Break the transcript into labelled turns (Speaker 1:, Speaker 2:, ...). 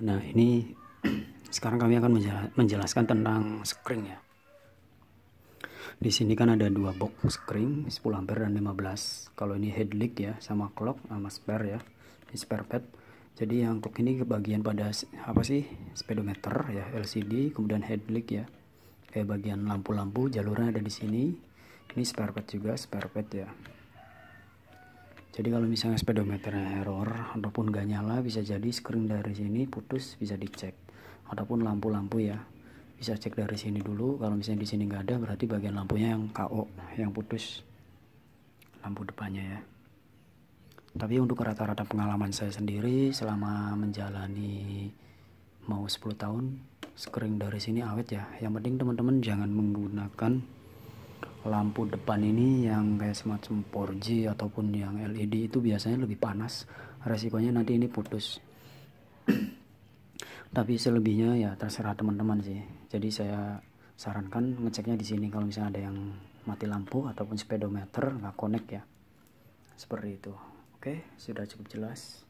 Speaker 1: Nah, ini sekarang kami akan menjelaskan tentang screen ya. Di sini kan ada dua box screen 10 ampere dan 15. Kalau ini head leak ya sama clock sama spare ya. Ini spare pad. Jadi yang clock ini bagian pada apa sih? Speedometer ya, LCD, kemudian head leak ya. Kayak bagian lampu-lampu, jalurnya ada di sini. Ini spare pad juga, spare pad ya jadi kalau misalnya speedometernya error ataupun gak nyala bisa jadi screen dari sini putus bisa dicek ataupun lampu-lampu ya bisa cek dari sini dulu kalau misalnya di sini nggak ada berarti bagian lampunya yang KO yang putus lampu depannya ya tapi untuk rata-rata pengalaman saya sendiri selama menjalani mau 10 tahun screen dari sini awet ya yang penting teman-teman jangan menggunakan lampu depan ini yang kayak semacam 4G ataupun yang LED itu biasanya lebih panas resikonya nanti ini putus tapi selebihnya ya terserah teman-teman sih jadi saya sarankan ngeceknya di sini kalau misalnya ada yang mati lampu ataupun speedometer nggak connect ya seperti itu oke sudah cukup jelas